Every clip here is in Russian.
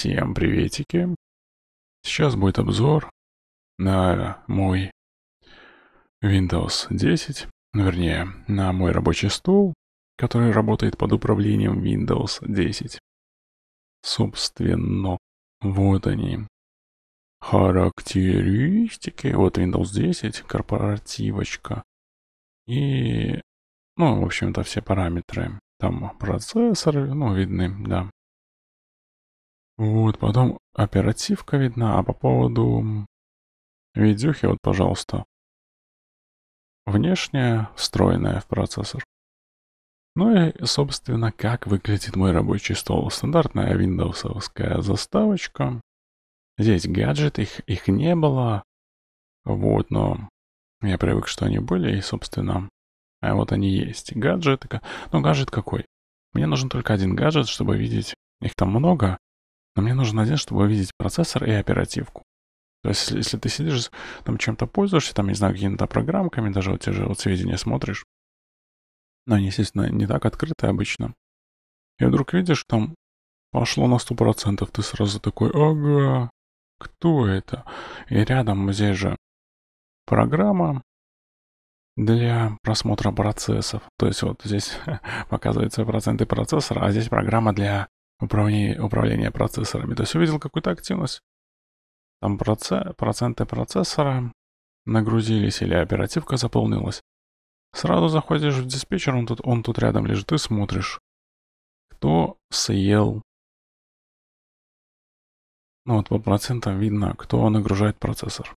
Всем приветики! Сейчас будет обзор на мой Windows 10, вернее, на мой рабочий стол, который работает под управлением Windows 10. Собственно, вот они. Характеристики. Вот Windows 10, корпоративочка. И, ну, в общем-то, все параметры. Там процессоры, ну, видны, да. Вот, потом оперативка видна, а по поводу видюхи, вот, пожалуйста. Внешняя, встроенная в процессор. Ну и, собственно, как выглядит мой рабочий стол. Стандартная Windows заставочка. Здесь гаджет их, их не было. Вот, но я привык, что они были, и, собственно, а вот они есть. Гаджет, ну гаджет какой? Мне нужен только один гаджет, чтобы видеть. Их там много. Но мне нужен один, чтобы увидеть процессор и оперативку. То есть, если ты сидишь, там чем-то пользуешься, там, не знаю, какими-то программками, даже вот те же вот сведения смотришь, но они, естественно, не так открыты обычно. И вдруг видишь, там пошло на 100%, ты сразу такой, ага, кто это? И рядом здесь же программа для просмотра процессов. То есть вот здесь показываются проценты процессора, а здесь программа для управление, управление процессорами. То есть увидел какую-то активность. Там проце, проценты процессора нагрузились или оперативка заполнилась. Сразу заходишь в диспетчер, он тут, он тут рядом лежит и смотришь, кто съел. Ну вот по процентам видно, кто нагружает процессор.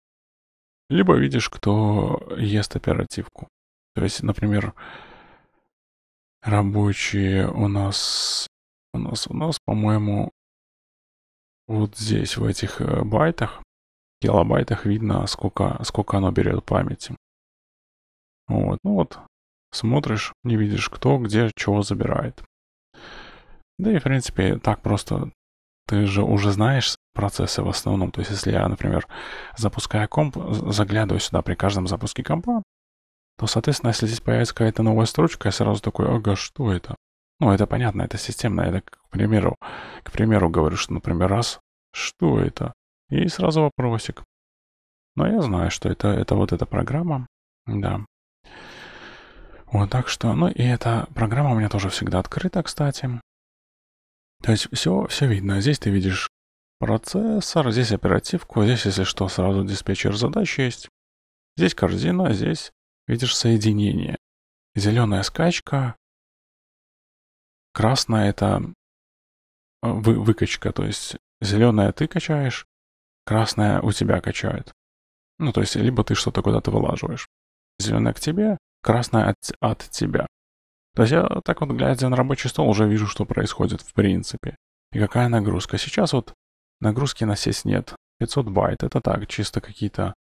Либо видишь, кто ест оперативку. То есть, например, рабочие у нас у нас, у нас, по-моему, вот здесь, в этих э, байтах, килобайтах видно, сколько, сколько оно берет памяти. Вот, ну вот, смотришь, не видишь, кто, где, чего забирает. Да и, в принципе, так просто ты же уже знаешь процессы в основном. То есть, если я, например, запускаю комп, заглядываю сюда при каждом запуске компа, то, соответственно, если здесь появится какая-то новая строчка, я сразу такой, ага, что это? Ну, это понятно, это системно. Это, к примеру, к примеру, говорю, что, например, раз, что это? И сразу вопросик. Но я знаю, что это, это вот эта программа. Да. Вот так что, ну и эта программа у меня тоже всегда открыта, кстати. То есть все, все видно. Здесь ты видишь процессор, здесь оперативку, здесь, если что, сразу диспетчер задач есть. Здесь корзина, здесь видишь соединение. Зеленая скачка, Красная — это э, вы, выкачка, то есть зеленая ты качаешь, красная у тебя качает. Ну, то есть, либо ты что-то куда-то вылаживаешь. Зеленая к тебе, красная от, от тебя. То есть я так вот, глядя на рабочий стол, уже вижу, что происходит в принципе. И какая нагрузка. Сейчас вот нагрузки на сеть нет. 500 байт, это так, чисто какие-то,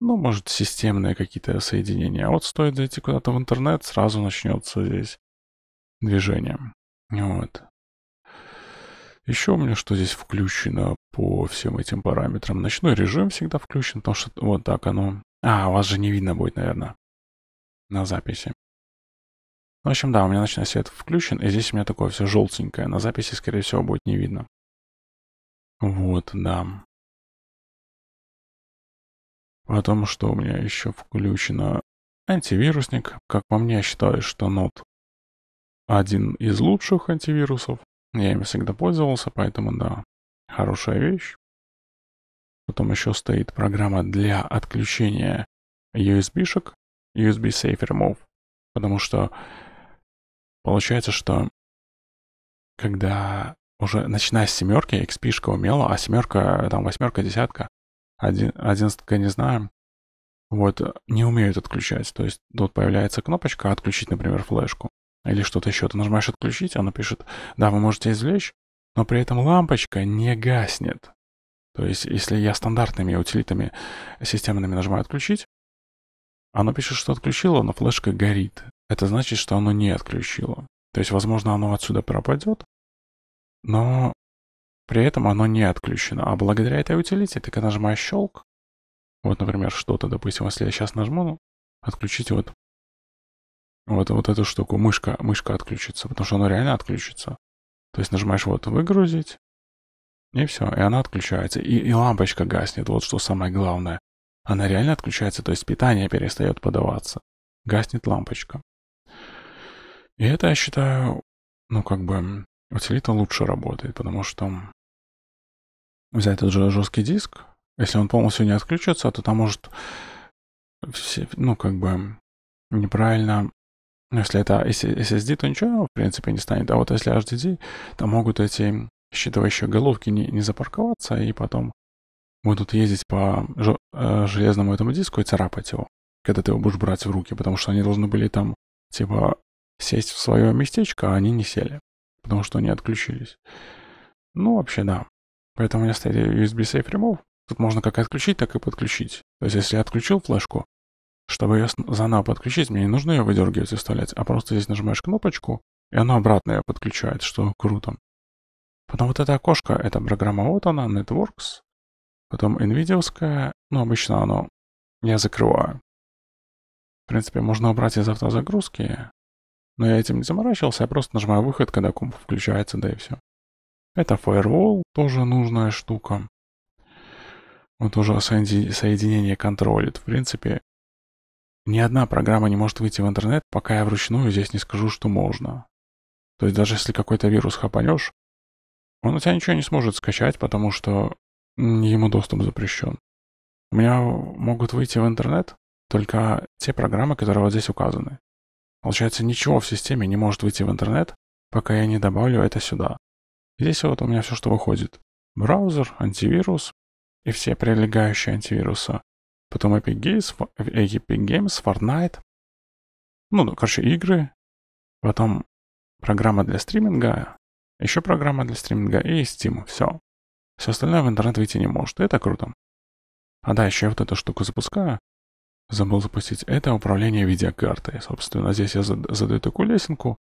ну, может, системные какие-то соединения. А вот стоит зайти куда-то в интернет, сразу начнется здесь движением. Вот. Еще у меня что здесь включено по всем этим параметрам. Ночной режим всегда включен, потому что вот так оно... А, вас же не видно будет, наверное, на записи. В общем, да, у меня ночной свет включен, и здесь у меня такое все желтенькое. На записи, скорее всего, будет не видно. Вот, да. Потом, что у меня еще включено? Антивирусник. Как по мне, я считаю, что нот один из лучших антивирусов. Я им всегда пользовался, поэтому да, хорошая вещь. Потом еще стоит программа для отключения USB-шек, USB Safe Remove, потому что получается, что когда уже начиная с семерки, XP-шка умела, а семерка, там восьмерка, десятка, один, одиннадцатка не знаю, вот, не умеют отключать. То есть тут появляется кнопочка «Отключить, например, флешку» или что-то еще. Ты нажимаешь «Отключить», оно пишет «Да, вы можете извлечь», но при этом лампочка не гаснет. То есть, если я стандартными утилитами системными нажимаю «Отключить», оно пишет, что отключило, но флешка горит. Это значит, что оно не отключило. То есть, возможно, оно отсюда пропадет, но при этом оно не отключено. А благодаря этой утилите ты когда нажимаешь «Щелк», вот, например, что-то, допустим, если я сейчас нажму «Отключить», вот, вот, вот эту штуку, мышка, мышка отключится, потому что она реально отключится. То есть нажимаешь вот «Выгрузить», и все, и она отключается. И, и лампочка гаснет, вот что самое главное. Она реально отключается, то есть питание перестает подаваться. Гаснет лампочка. И это, я считаю, ну как бы, утилита лучше работает, потому что взять тот же жесткий диск, если он полностью не отключится, то там может, все, ну как бы, неправильно но если это SSD, то ничего, в принципе, не станет. А вот если HDD, то могут эти считывающие головки не, не запарковаться и потом будут ездить по железному этому диску и царапать его, когда ты его будешь брать в руки, потому что они должны были там, типа, сесть в свое местечко, а они не сели, потому что они отключились. Ну, вообще, да. Поэтому у меня стоит USB Safe Remove. Тут можно как отключить, так и подключить. То есть, если я отключил флешку, чтобы ее заново подключить, мне не нужно ее выдергивать и вставлять, а просто здесь нажимаешь кнопочку, и она обратно ее подключает, что круто. Потом вот это окошко, это программа вот она, Networks. Потом NVIDIA, ну обычно оно я закрываю. В принципе, можно убрать из автозагрузки, но я этим не заморачивался, я просто нажимаю выход, когда комп включается, да и все. Это Firewall, тоже нужная штука. Вот уже соединение контролит. В принципе, ни одна программа не может выйти в интернет, пока я вручную здесь не скажу, что можно. То есть даже если какой-то вирус хапанешь, он у тебя ничего не сможет скачать, потому что ему доступ запрещен. У меня могут выйти в интернет только те программы, которые вот здесь указаны. Получается, ничего в системе не может выйти в интернет, пока я не добавлю это сюда. Здесь вот у меня все, что выходит. Браузер, антивирус и все прилегающие антивируса потом Epic Games, Epic Games, Fortnite, ну, ну короче, игры, потом программа для стриминга, еще программа для стриминга и Steam, все. Все остальное в интернет выйти не может, это круто. А да, еще я вот эту штуку запускаю. Забыл запустить. Это управление видеокартой. Собственно, здесь я задаю такую лесенку.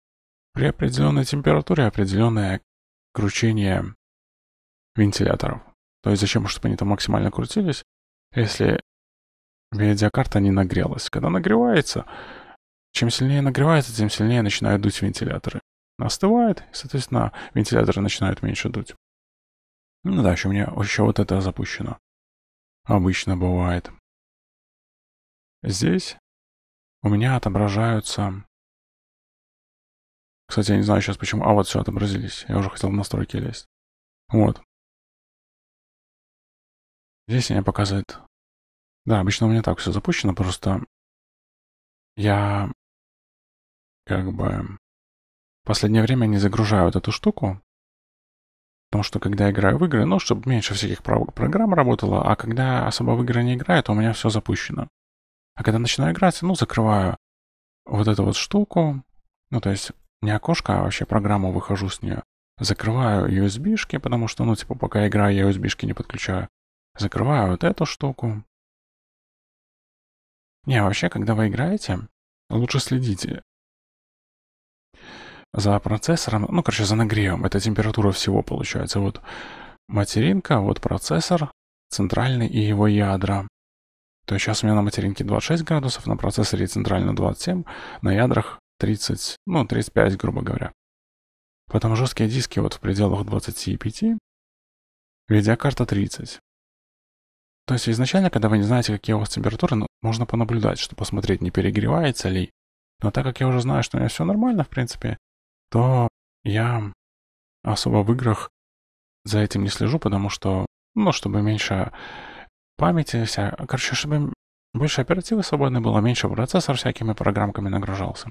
При определенной температуре определенное кручение вентиляторов. То есть зачем, чтобы они там максимально крутились, если Видеокарта не нагрелась. Когда нагревается, чем сильнее нагревается, тем сильнее начинают дуть вентиляторы. Остывает, и, соответственно, вентиляторы начинают меньше дуть. Ну да, еще у меня еще вот это запущено. Обычно бывает. Здесь у меня отображаются... Кстати, я не знаю сейчас почему. А вот все, отобразились. Я уже хотел в настройки лезть. Вот. Здесь меня показывает да, обычно у меня так все запущено, просто я как бы в последнее время не загружаю вот эту штуку, потому что когда я играю в игры, ну, чтобы меньше всяких программ работало, а когда особо в игры не играю, то у меня все запущено. А когда начинаю играть, ну, закрываю вот эту вот штуку, ну, то есть не окошко, а вообще программу выхожу с нее. Закрываю USB-шки, потому что, ну, типа, пока играю, я USB-шки не подключаю. Закрываю вот эту штуку, не, вообще, когда вы играете, лучше следите за процессором, ну, короче, за нагревом. Это температура всего получается. Вот материнка, вот процессор центральный и его ядра. То есть сейчас у меня на материнке 26 градусов, на процессоре центрально 27, на ядрах 30, ну, 35, грубо говоря. Потом жесткие диски вот в пределах 25, видеокарта 30. То есть изначально, когда вы не знаете, какие у вас температуры, ну, можно понаблюдать, чтобы посмотреть, не перегревается ли. Но так как я уже знаю, что у меня все нормально, в принципе, то я особо в играх за этим не слежу, потому что, ну, чтобы меньше памяти вся, короче, чтобы больше оперативы свободной было, меньше процессор всякими программками нагружался.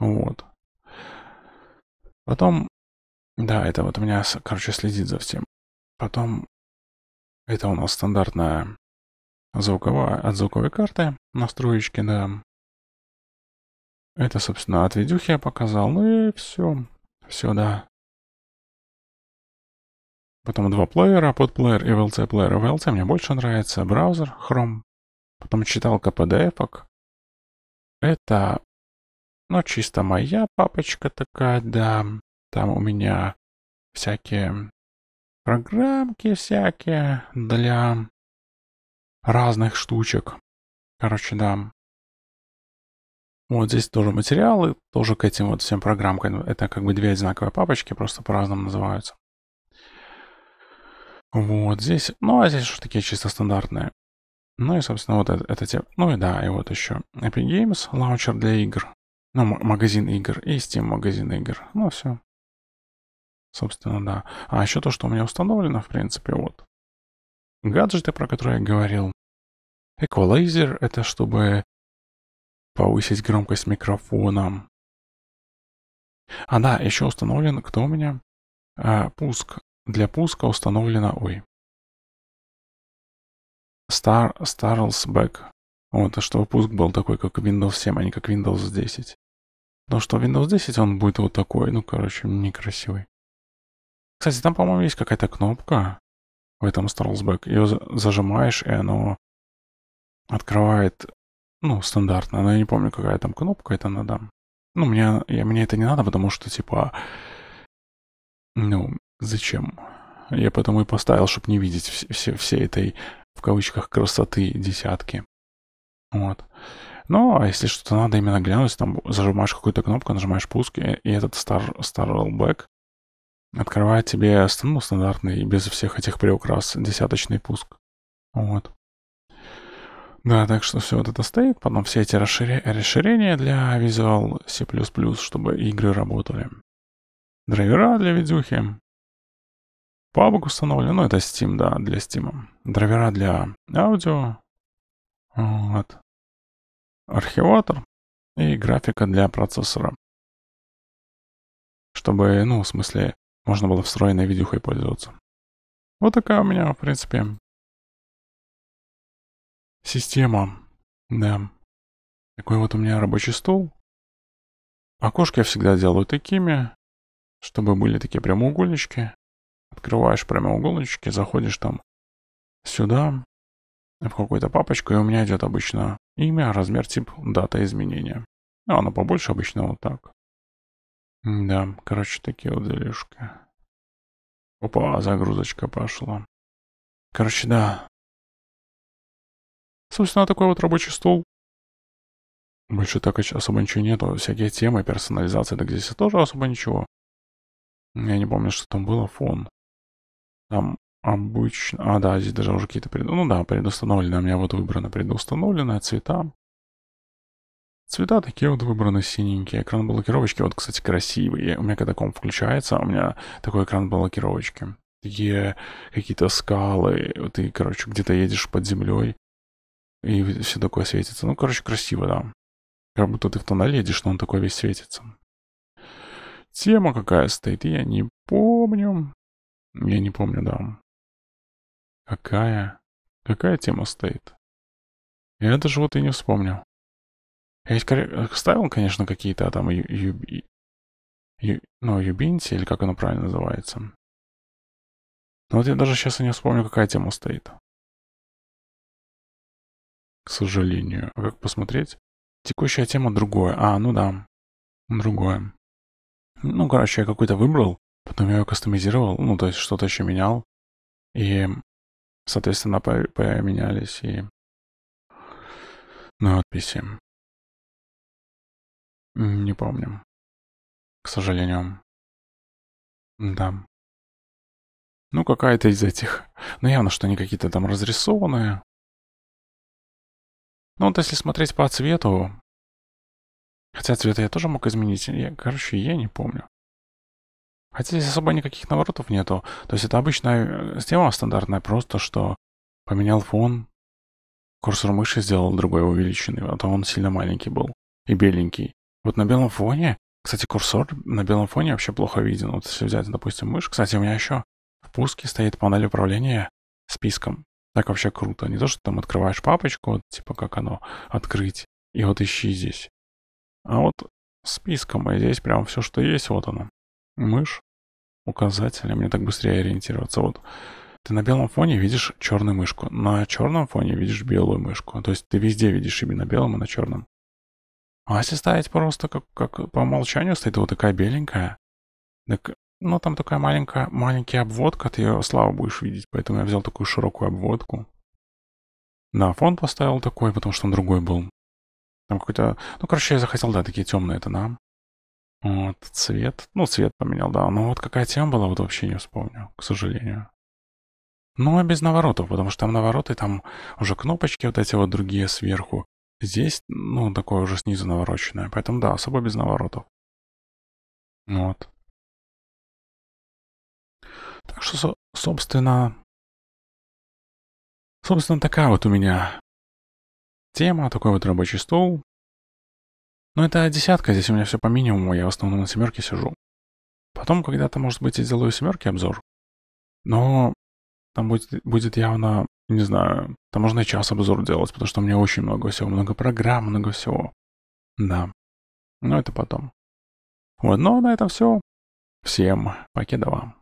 Вот. Потом, да, это вот у меня, короче, следит за всем. Потом это у нас стандартная звуковая, от звуковой карты настроечки, да. Это, собственно, от видюхи я показал. Ну и все. Все, да. Потом два плеера, подплеер и VLC плеер. VLC мне больше нравится. Браузер, Chrome. Потом читалка PDF. -ок. Это, ну, чисто моя папочка такая, да. Там у меня всякие программки всякие для разных штучек. Короче, да. Вот здесь тоже материалы, тоже к этим вот всем программкам. Это как бы две одинаковые папочки, просто по-разному называются. Вот здесь, ну а здесь что такие чисто стандартные. Ну и, собственно, вот это, это тема. Ну и да, и вот еще Epic Games, лаунчер для игр. Ну, магазин игр и Steam магазин игр. Ну, все. Собственно, да. А еще то, что у меня установлено, в принципе, вот. Гаджеты, про которые я говорил. Эквалайзер — это чтобы повысить громкость микрофона. А да, еще установлен, кто у меня? А, пуск. Для пуска установлено, ой. Star, Starls Back. Вот, чтобы пуск был такой, как Windows 7, а не как Windows 10. Потому что Windows 10, он будет вот такой, ну, короче, некрасивый. Кстати, там, по-моему, есть какая-то кнопка в этом Старлсбэк. Ее зажимаешь, и оно открывает, ну, стандартно. Но я не помню, какая там кнопка, это надо. Ну, мне, я, мне это не надо, потому что, типа, ну, зачем? Я поэтому и поставил, чтобы не видеть все, все, все этой, в кавычках, красоты десятки. Вот. Ну, а если что-то надо именно глянуть, там зажимаешь какую-то кнопку, нажимаешь пуск, и, и этот Star, Starlback открывает тебе ну, стандартный, без всех этих приукрас, десяточный пуск. Вот. Да, так что все вот это стоит. Потом все эти расширения для Visual C++, чтобы игры работали. Драйвера для видюхи. Пабок установлен. Ну, это Steam, да, для Steam. Драйвера для аудио. Вот. Архиватор. И графика для процессора. Чтобы, ну, в смысле, можно было встроенной видюхой пользоваться. Вот такая у меня, в принципе, система. Да. Такой вот у меня рабочий стол. Окошки я всегда делаю такими, чтобы были такие прямоугольнички. Открываешь прямоугольнички, заходишь там сюда, в какую-то папочку, и у меня идет обычно имя, размер, тип, дата изменения. А оно побольше обычно вот так. Да, короче, такие вот делишки. Опа, загрузочка пошла. Короче, да. Собственно, такой вот рабочий стол. Больше так особо ничего нету. Всякие темы, персонализация, так здесь тоже особо ничего. Я не помню, что там было, фон. Там обычно... А, да, здесь даже уже какие-то... Пред... Ну да, предустановленные. У меня вот выбрано предустановленные цвета. Цвета такие вот выбраны синенькие. Экран блокировочки, вот, кстати, красивые У меня когда комп включается, у меня такой экран блокировочки. Такие какие-то скалы. вот Ты, короче, где-то едешь под землей. И все такое светится. Ну, короче, красиво, да. Как будто ты в тоннель едешь, но он такой весь светится. Тема какая стоит, я не помню. Я не помню, да. Какая? Какая тема стоит? Я даже вот и не вспомню. Я э, ставил, конечно, какие-то а, там ю, ну, юбинти, или как оно правильно называется. Но вот я даже сейчас не вспомню, какая тема стоит. К сожалению. А как посмотреть? Текущая тема другое. А, ну да. Другое. Ну, короче, я какой-то выбрал, потом я ее кастомизировал, ну, то есть что-то еще менял. И, соответственно, поменялись и надписи. Ну, не помню. К сожалению. Да. Ну, какая-то из этих. Ну явно, что они какие-то там разрисованные. Ну, вот если смотреть по цвету... Хотя цвета я тоже мог изменить. Я, короче, я не помню. Хотя здесь особо никаких наворотов нету. То есть это обычная э, тема стандартная, просто что поменял фон, курсор мыши сделал другой увеличенный, а то он сильно маленький был и беленький. Вот на белом фоне, кстати, курсор на белом фоне вообще плохо виден. Вот если взять, допустим, мышь, кстати, у меня еще в пуске стоит панель управления списком. Так вообще круто. Не то, что там открываешь папочку, вот, типа как оно открыть, и вот ищи здесь. А вот списком, и здесь прям все, что есть, вот оно. Мышь, указатель. мне так быстрее ориентироваться. Вот ты на белом фоне видишь черную мышку, на черном фоне видишь белую мышку. То есть ты везде видишь и на белом, и на черном. А если ставить просто как, как по умолчанию стоит вот такая беленькая, так, ну там такая маленькая, маленький обводка, ты ее слава будешь видеть, поэтому я взял такую широкую обводку. На фон поставил такой, потому что он другой был. Там какой-то, ну короче, я захотел, да, такие темные тона. Вот, цвет, ну цвет поменял, да, но вот какая тема была, вот вообще не вспомню, к сожалению. Ну, а без наворотов, потому что там навороты, там уже кнопочки вот эти вот другие сверху. Здесь, ну, такое уже снизу навороченное. Поэтому, да, особо без наворотов. Вот. Так что, собственно... Собственно, такая вот у меня тема, такой вот рабочий стол. Но ну, это десятка, здесь у меня все по минимуму, я в основном на семерке сижу. Потом когда-то, может быть, и сделаю семерки обзор. Но там будет, будет явно не знаю, там можно и час обзор делать, потому что у меня очень много всего, много программ, много всего. Да. Но ну, это потом. Вот, но ну, а на этом все. Всем вам.